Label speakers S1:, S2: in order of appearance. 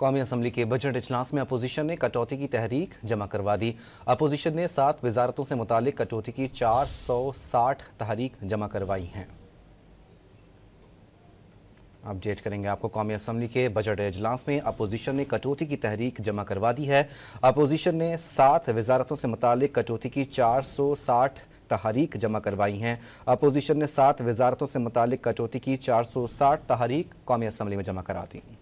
S1: कौमी असम्बली के बजट इजलास में अपोजिशन ने कटौती की तहरीक जमा करवा दी अपोजिशन ने सात वजारतों से मुतल कटौती की चार सौ साठ तहरीक जमा करवाई हैं अपडेट करेंगे आपको कौमी असम्बली के बजट अजलास में अपोजिशन ने कटौती की तहरीक जमा करवा दी है अपोजिशन ने सात वजारतों से मुतल कटौती की चार सौ साठ तहरीक जमा करवाई हैं अपोजिशन ने सात वजारतों से मुतल कटौती की चार सौ साठ तहरीक कौमी असम्बली में जमा करा दी